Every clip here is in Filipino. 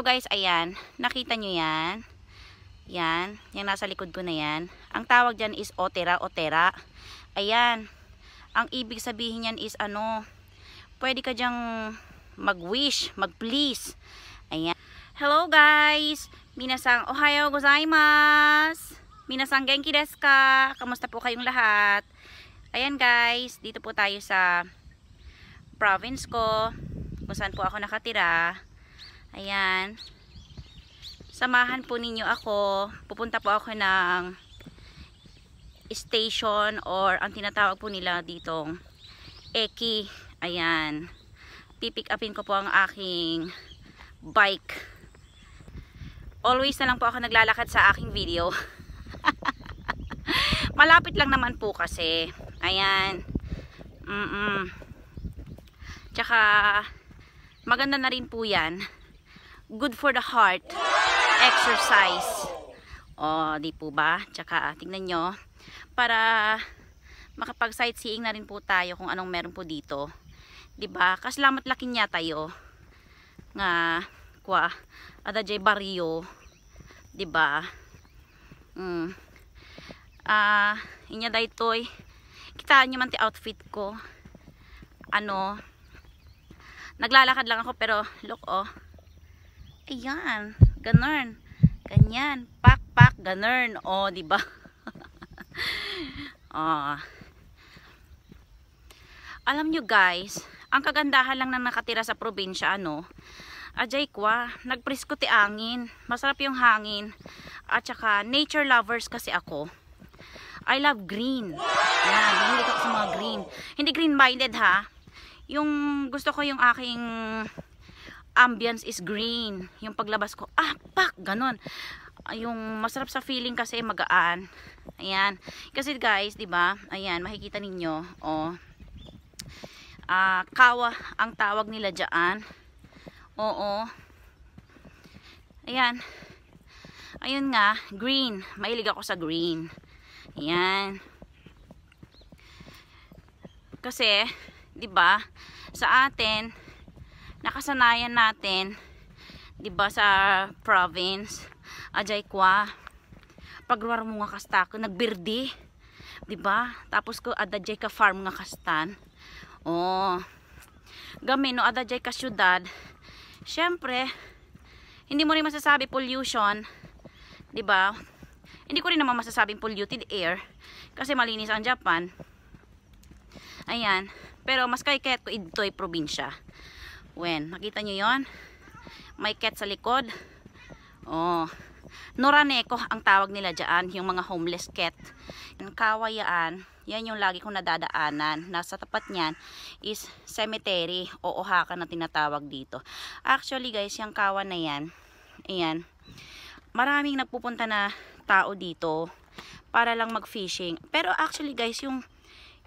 So guys, ayan, nakita nyo yan. Yan, yung nasa likod ko na yan. Ang tawag dyan is otera, otera. Ayan, ang ibig sabihin yan is ano, pwede ka dyang mag-wish, mag-please. Ayan. Hello guys, minasang ohayo gozaimasu. Minasang genki desu ka? Kamusta po kayong lahat? Ayan guys, dito po tayo sa province ko, kung saan po ako nakatira. Ayan. Samahan po ninyo ako. Pupunta po ako ng station or ang tinatawag po nila ditong eki. Ayan. Pipick upin ko po ang aking bike. Always na lang po ako naglalakad sa aking video. Malapit lang naman po kasi. Ayan. Mm -mm. Tsaka maganda na rin po yan good for the heart exercise. O, di po ba? Tsaka, tingnan nyo, para makapag-sightseeing na rin po tayo kung anong meron po dito. Di ba? Kasalamat laki niya tayo nga kwa ada jay barrio. Di ba? Mm. Ah, uh, inya toy. Kita niyo man ti outfit ko. Ano? Naglalakad lang ako pero look oh Ayan, ganun. Ganyan, pak pak ganun. oh, di ba? oh. Alam nyo guys, ang kagandahan lang ng nakatira sa probinsya ano, ajay kwa, nagprisko ti angin, masarap yung hangin. At saka nature lovers kasi ako. I love green. Yan, hindi ako sa mga green. Hindi green-minded ha. Yung gusto ko yung aking ambience is green. Yung paglabas ko, ah, pak, ganun. Ah, yung masarap sa feeling kasi magaan. Ayan. Kasi guys, 'di ba? Ayan, makikita ninyo, oh. Ah, kawa ang tawag nila diyan. Oo. Ayan. Ayun nga, green. Mailig ako sa green. Ayan. Kasi, 'di ba? Sa atin, nakasanayan natin 'di ba sa province ajay kwa pagwar mo nga kasta ko nagbirdi 'di ba tapos ko adajay ka farm nga kastan oh gamin no adajay ka syudad syempre hindi mo rin masasabi pollution 'di ba hindi ko rin naman masasabing polluted air kasi malinis ang Japan ayan pero mas kay kahit ko ito'y probinsya When, nakita nyo yon May cat sa likod. Oh. Noraneko ang tawag nila dyan, yung mga homeless cat. ang kawayaan, yan yung lagi kong nadadaanan. Nasa tapat niyan is cemetery o ohaka na tinatawag dito. Actually guys, yung kawa na yan, ayan, maraming nagpupunta na tao dito para lang mag-fishing. Pero actually guys, yung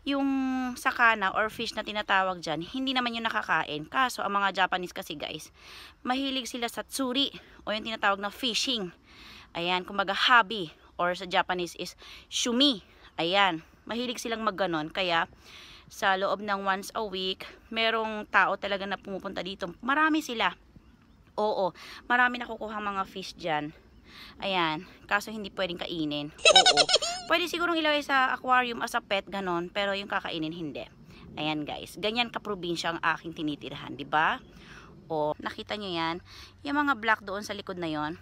yung sakana or fish na tinatawag dyan, hindi naman yung nakakain. Kaso, ang mga Japanese kasi guys, mahilig sila sa tsuri o yung tinatawag na fishing. Ayan, kumbaga hobby or sa Japanese is shumi. Ayan, mahilig silang magganon. Kaya, sa loob ng once a week, merong tao talaga na pumupunta dito. Marami sila. Oo, marami nakukuha mga fish dyan. Ayan. Kaso hindi pwedeng kainin. Oo. Pwede sigurong ilagay sa aquarium as a pet, ganon. Pero yung kakainin, hindi. Ayan guys. Ganyan ka-probinsya ang aking tinitirahan, di ba? O, nakita nyo yan. Yung mga black doon sa likod na yon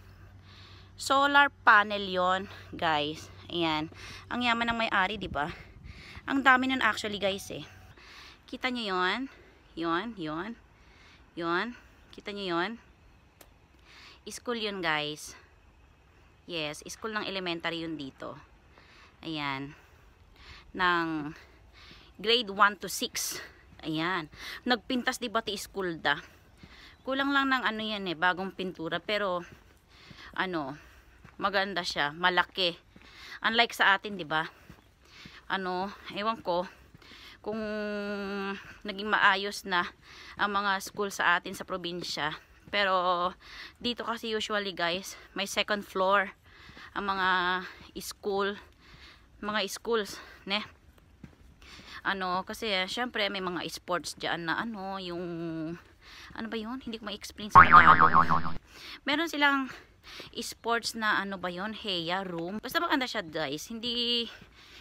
Solar panel yon guys. Ayan. Ang yaman ng may-ari, di ba? Ang dami nun actually guys eh. Kita nyo yon yon yon yon Kita nyo yon School yun guys. Yes, school ng elementary yun dito. Ayan. Ng grade 1 to 6. Ayan. Nagpintas di ba ti school da? Kulang lang ng ano yan eh, bagong pintura. Pero, ano, maganda siya. Malaki. Unlike sa atin, di ba? Ano, ewan ko, kung naging maayos na ang mga school sa atin sa probinsya, pero dito kasi usually guys, may second floor ang mga school, mga schools, ne? Ano, kasi eh, syempre may mga sports diyan na ano, yung ano ba 'yun? Hindi ko ma-explain sa Tagalog. Meron silang sports na ano ba 'yun? Heya room. Basta maganda siya, guys. Hindi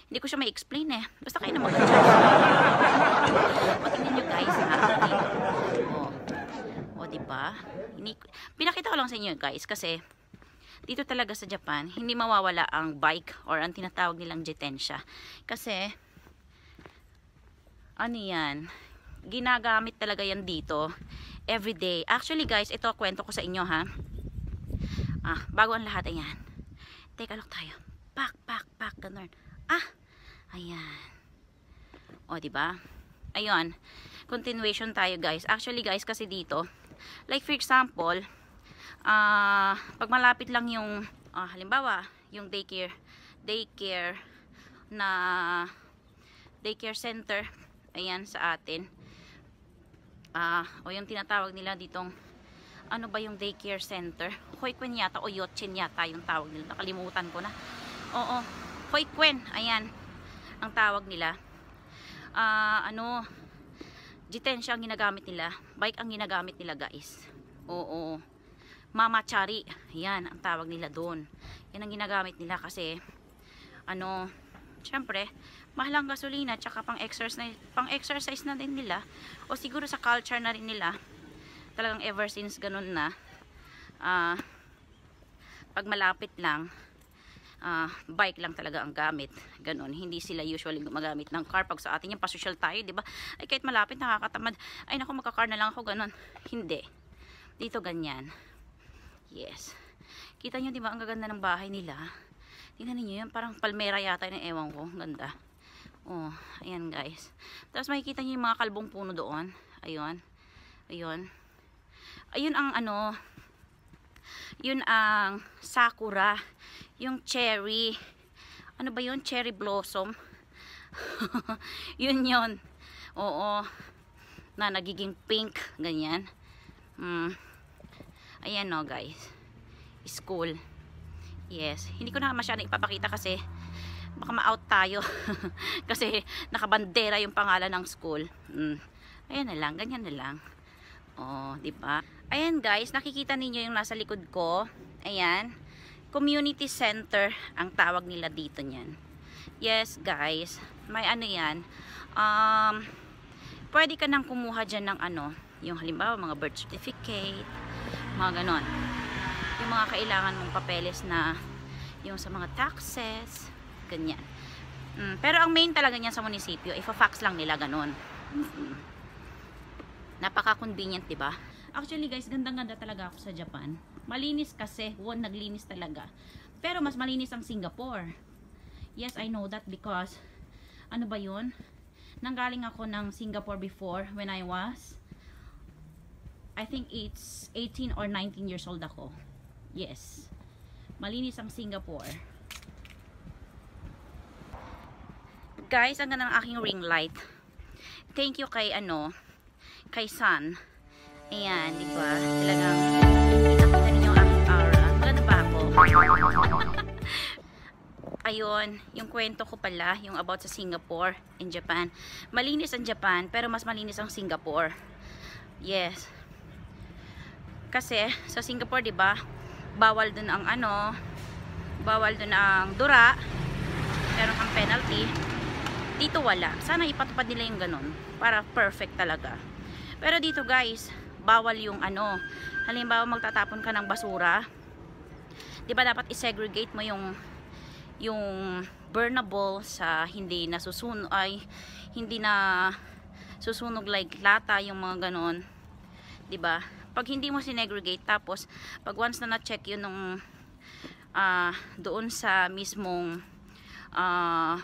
hindi ko siya ma-explain eh. Basta kayo na mag niya guys kasi dito talaga sa Japan hindi mawawala ang bike or ang tinatawag nilang jetensya kasi ano yan ginagamit talaga yan dito everyday actually guys ito kwento ko sa inyo ha ah, bago ang lahat ayan take a look tayo pak pak pak ganun ah ayan o ba diba? ayun continuation tayo guys actually guys kasi dito like for example uh, pag malapit lang yung uh, halimbawa yung daycare daycare na daycare center ayan sa atin uh, o yung tinatawag nila ditong ano ba yung daycare center Hoykwen yata o Yotchen yata yung tawag nila nakalimutan ko na oo Hoykwen ayan ang tawag nila uh, ano jitensya ang ginagamit nila bike ang ginagamit nila guys oo oo mama chari Yan ang tawag nila doon. Yan ang ginagamit nila kasi ano, syempre, mahalang gasolina tsaka pang exercise, pang exercise na din nila o siguro sa culture na rin nila. Talagang ever since ganun na uh, pag malapit lang uh, bike lang talaga ang gamit. Ganun. Hindi sila usually gumagamit ng car. Pag sa atin yung pasosyal tayo, di ba? Ay, kahit malapit, nakakatamad. Ay, naku, magkakar na lang ako. Ganun. Hindi. Dito ganyan. Yes. Kita nyo, di ba, ang ganda ng bahay nila. Tingnan niyo yun. Parang palmera yata yung ewan ko. Ganda. Oh, ayan guys. Tapos makikita nyo yung mga kalbong puno doon. Ayun. Ayun. Ayun ang ano, yun ang sakura, yung cherry, ano ba yun? Cherry blossom. yun yun. Oo. Na nagiging pink. Ganyan. Hmm. Ayan no guys. School. Yes. Hindi ko na masyadong ipapakita kasi baka ma-out tayo. kasi nakabandera yung pangalan ng school. Mm. Ayan na lang. Ganyan na lang. Oh, di ba? Ayan guys, nakikita ninyo yung nasa likod ko. Ayan. Community center ang tawag nila dito niyan. Yes guys, may ano yan. Um, pwede ka nang kumuha dyan ng ano, yung halimbawa mga birth certificate, mga ganon yung mga kailangan mong papeles na yung sa mga taxes ganyan mm, pero ang main talaga niyan sa munisipyo ifa-fax lang nila ganon mm -hmm. napaka convenient ba diba? actually guys gandang ganda talaga ako sa Japan malinis kasi won naglinis talaga pero mas malinis ang Singapore yes I know that because ano ba yun nanggaling ako ng Singapore before when I was I think it's 18 or 19 years old ako. Yes. Malinis ang Singapore. Guys, ang ganda ng aking ring light. Thank you kay ano, kay Sun. Ayan, di ba? Talagang nakita ninyo ang aura. Maganda ba ako? Ayun, yung kwento ko pala, yung about sa Singapore and Japan. Malinis ang Japan, pero mas malinis ang Singapore. Yes. Kasi sa Singapore, 'di ba? Bawal dun ang ano, bawal dun ang dura. Meron ang penalty. Dito wala. Sana ipatupad nila yung ganun para perfect talaga. Pero dito, guys, bawal yung ano. Halimbawa magtatapon ka ng basura. 'Di ba dapat i-segregate mo yung yung burnable sa hindi nasusunog ay hindi na susunog like lata yung mga ganon 'di ba pag hindi mo sinegregate tapos pag once na na-check yun nung uh, doon sa mismong uh,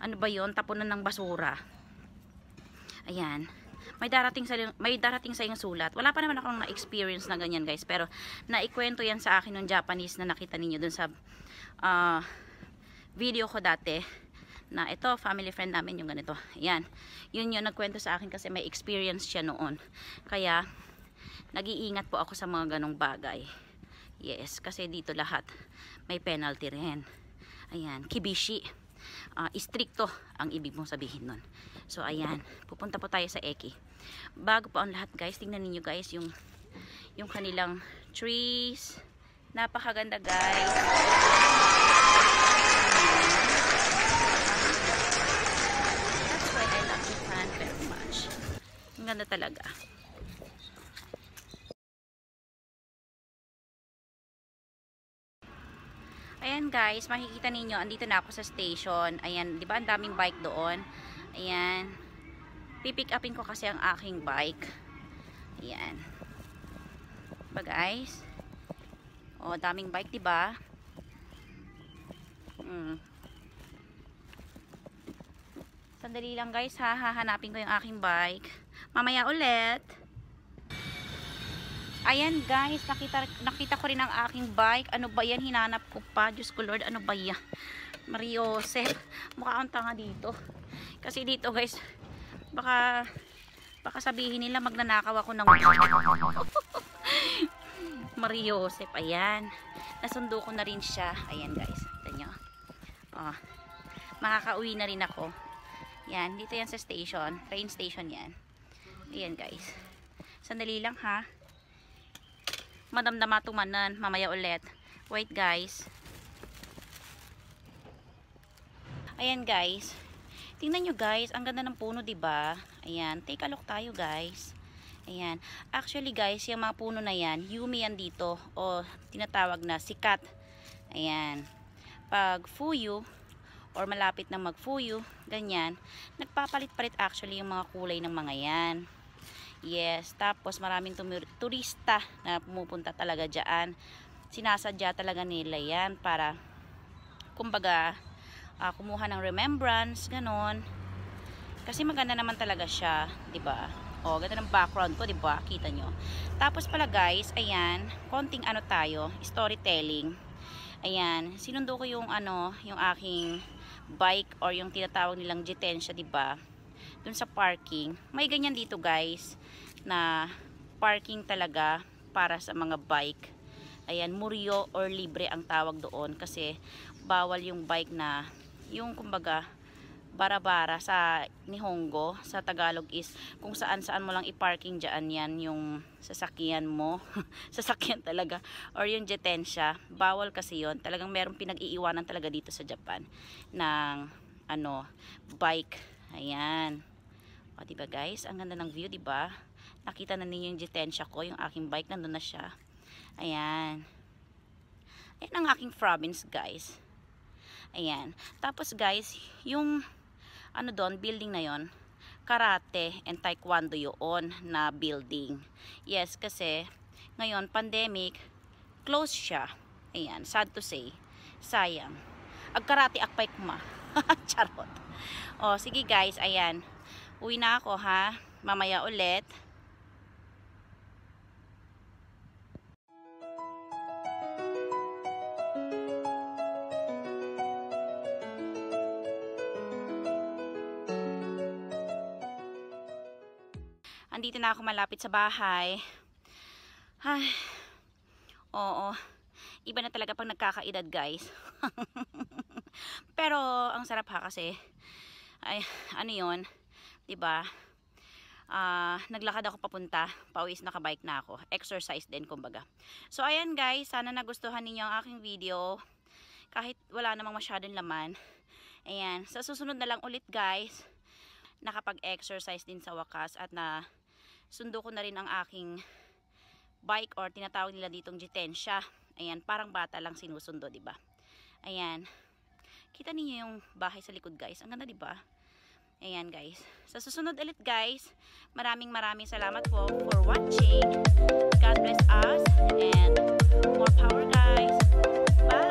ano ba yun tapunan ng basura ayan may darating sa may darating sa yung sulat wala pa naman akong na-experience na ganyan guys pero naikwento yan sa akin nung Japanese na nakita ninyo doon sa uh, video ko dati na ito family friend namin yung ganito yan yun yung nagkwento sa akin kasi may experience siya noon kaya nag-iingat po ako sa mga ganong bagay. Yes, kasi dito lahat may penalty rin. Ayan, kibishi. Uh, istrikto ang ibig mong sabihin nun. So, ayan. Pupunta po tayo sa Eki. Bago po ang lahat, guys. Tingnan ninyo, guys, yung, yung kanilang trees. Napakaganda, guys. That's why I love Japan very much. Ang ganda talaga. Ayan guys, makikita ninyo, andito na ako sa station. Ayan, di ba ang daming bike doon? Ayan. Pipick upin ko kasi ang aking bike. Ayan. Ba diba, guys? O, daming bike, di ba? Hmm. Sandali lang guys, ha. Hahanapin ko yung aking bike. Mamaya ulit. Ayan guys, nakita, nakita ko rin ang aking bike. Ano ba yan? Hinanap ko pa. Diyos ko Lord, ano ba yan? Mario Joseph. Mukha ang tanga dito. Kasi dito guys, baka, baka sabihin nila magnanakaw ako ng... Mario Joseph. Ayan. Nasundo ko na rin siya. Ayan guys. Ito nyo. Oh. Makakauwi na rin ako. Yan. Dito yan sa station. Train station yan. Ayan guys. Sandali lang ha madamdama tumanan mamaya ulit wait guys ayan guys tingnan nyo guys ang ganda ng puno ba diba? ayan take a look tayo guys ayan actually guys yung mga puno na yan yumi yan dito o tinatawag na sikat ayan pag fuyu or malapit na magfuyu ganyan nagpapalit-palit actually yung mga kulay ng mga yan Yes, tapos maraming turista na pumupunta talaga dyan. Sinasadya talaga nila yan para, kumbaga, uh, kumuha ng remembrance, ganun. Kasi maganda naman talaga siya, ba? Diba? Oh, o, ganda ng background ko, ba? Diba? Kita nyo. Tapos pala guys, ayan, konting ano tayo, storytelling. Ayan, sinundo ko yung ano, yung aking bike or yung tinatawag nilang jitensya, ba? Diba? dun sa parking. May ganyan dito guys na parking talaga para sa mga bike. Ayan, murio or libre ang tawag doon kasi bawal yung bike na yung kumbaga barabara sa Nihongo sa Tagalog is kung saan saan mo lang i-parking dyan yan yung sasakyan mo sasakyan talaga or yung jetensya bawal kasi yon talagang merong pinag-iiwanan talaga dito sa Japan ng ano bike ayan o, diba guys? Ang ganda ng view, diba? Nakita na ninyo yung detensya ko, yung aking bike. Nandun na siya. Ayan. Ayan ang aking province, guys. Ayan. Tapos, guys, yung ano doon, building na yon karate and taekwondo yon na building. Yes, kasi ngayon, pandemic, close siya. Ayan, sad to say. Sayang. Agkarate akpaik ma. Charot. O, sige guys, ayan. Uwi na ako ha. Mamaya ulit. Andito na ako malapit sa bahay. Ay, oo. Iba na talaga pag nagkakaedad guys. Pero ang sarap ha kasi. Ay, ano yon 'Diba? Uh, naglakad ako papunta, pauwis nakabike na ako. Exercise din kumbaga. So ayan guys, sana nagustuhan ninyo ang aking video. Kahit wala namang masyadong laman. Ayan, sa susunod na lang ulit guys. Nakapag-exercise din sa wakas at na sundo ko na rin ang aking bike or tinatawag nila ditong jitensya. Ayan, parang bata lang sinusundo, 'di ba? Ayan. Kita niyo yung bahay sa likod, guys. Ang ganda, 'di ba? Ayan guys. Sa susunod ulit guys, maraming maraming salamat po for watching. God bless us and more power guys. Bye!